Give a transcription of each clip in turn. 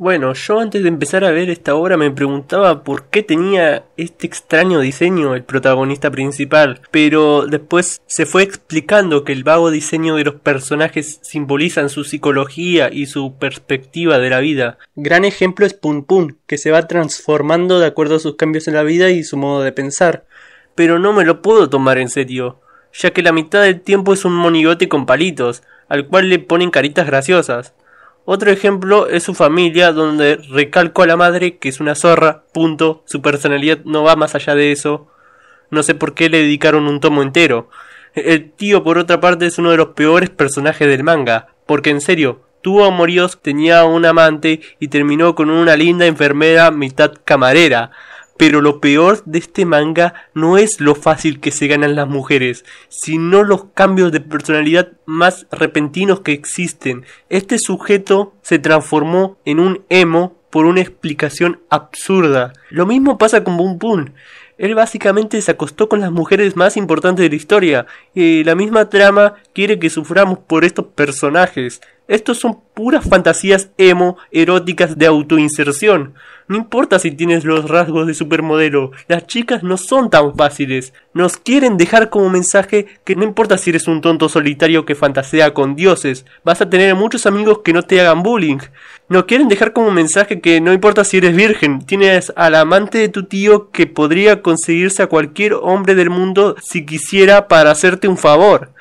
Bueno, yo antes de empezar a ver esta obra me preguntaba por qué tenía este extraño diseño el protagonista principal, pero después se fue explicando que el vago diseño de los personajes simbolizan su psicología y su perspectiva de la vida. Gran ejemplo es Pun Pun, que se va transformando de acuerdo a sus cambios en la vida y su modo de pensar. Pero no me lo puedo tomar en serio, ya que la mitad del tiempo es un monigote con palitos, al cual le ponen caritas graciosas. Otro ejemplo es su familia, donde recalco a la madre que es una zorra, punto, su personalidad no va más allá de eso, no sé por qué le dedicaron un tomo entero. El tío, por otra parte, es uno de los peores personajes del manga, porque en serio, tuvo amoríos, tenía un amante y terminó con una linda enfermera mitad camarera. Pero lo peor de este manga no es lo fácil que se ganan las mujeres, sino los cambios de personalidad más repentinos que existen. Este sujeto se transformó en un emo por una explicación absurda. Lo mismo pasa con Boom Boom. Él básicamente se acostó con las mujeres más importantes de la historia, y la misma trama quiere que suframos por estos personajes. Estos son puras fantasías emo, eróticas de autoinserción. No importa si tienes los rasgos de supermodelo, las chicas no son tan fáciles. Nos quieren dejar como mensaje que no importa si eres un tonto solitario que fantasea con dioses, vas a tener a muchos amigos que no te hagan bullying. Nos quieren dejar como mensaje que no importa si eres virgen, tienes al amante de tu tío que podría conseguirse a cualquier hombre del mundo si quisiera para hacerte un favor.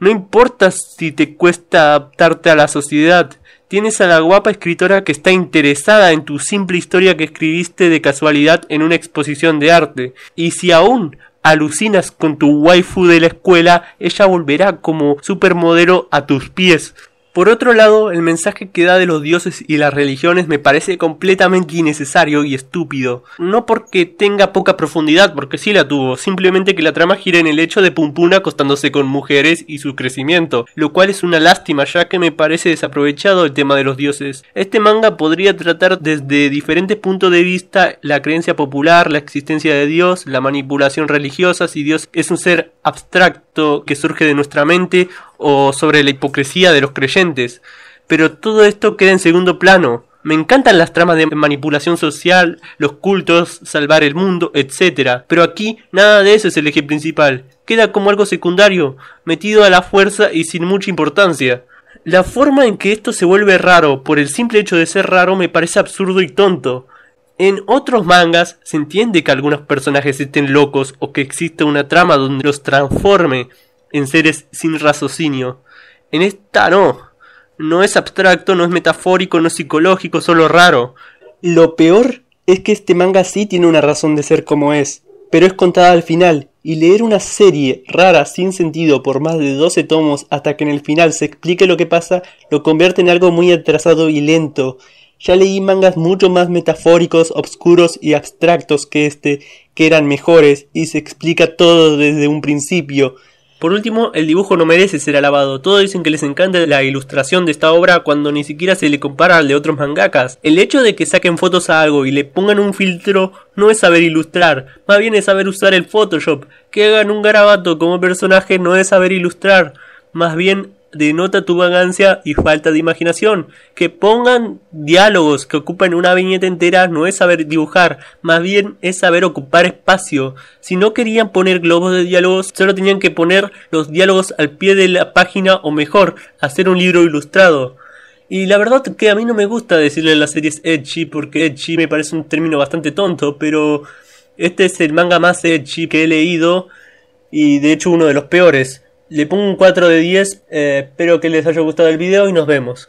No importa si te cuesta adaptarte a la sociedad, tienes a la guapa escritora que está interesada en tu simple historia que escribiste de casualidad en una exposición de arte. Y si aún alucinas con tu waifu de la escuela, ella volverá como supermodelo a tus pies. Por otro lado, el mensaje que da de los dioses y las religiones me parece completamente innecesario y estúpido. No porque tenga poca profundidad, porque sí la tuvo, simplemente que la trama gira en el hecho de Pumpuna acostándose con mujeres y su crecimiento, lo cual es una lástima ya que me parece desaprovechado el tema de los dioses. Este manga podría tratar desde diferentes puntos de vista la creencia popular, la existencia de Dios, la manipulación religiosa, si Dios es un ser abstracto que surge de nuestra mente o sobre la hipocresía de los creyentes, pero todo esto queda en segundo plano. Me encantan las tramas de manipulación social, los cultos, salvar el mundo, etc. Pero aquí nada de eso es el eje principal. Queda como algo secundario, metido a la fuerza y sin mucha importancia. La forma en que esto se vuelve raro por el simple hecho de ser raro me parece absurdo y tonto. En otros mangas se entiende que algunos personajes estén locos o que exista una trama donde los transforme, en seres sin raciocinio. En esta no. No es abstracto, no es metafórico, no es psicológico, solo raro. Lo peor es que este manga sí tiene una razón de ser como es, pero es contada al final, y leer una serie rara sin sentido por más de 12 tomos hasta que en el final se explique lo que pasa, lo convierte en algo muy atrasado y lento. Ya leí mangas mucho más metafóricos, obscuros y abstractos que este, que eran mejores, y se explica todo desde un principio. Por último, el dibujo no merece ser alabado. Todos dicen que les encanta la ilustración de esta obra cuando ni siquiera se le compara al de otros mangakas. El hecho de que saquen fotos a algo y le pongan un filtro no es saber ilustrar, más bien es saber usar el Photoshop. Que hagan un garabato como personaje no es saber ilustrar, más bien denota tu vagancia y falta de imaginación. Que pongan diálogos que ocupen una viñeta entera no es saber dibujar, más bien es saber ocupar espacio. Si no querían poner globos de diálogos, solo tenían que poner los diálogos al pie de la página o mejor, hacer un libro ilustrado. Y la verdad que a mí no me gusta decirle las series edgy porque edgy me parece un término bastante tonto, pero este es el manga más edgy que he leído y de hecho uno de los peores. Le pongo un 4 de 10, eh, espero que les haya gustado el video y nos vemos.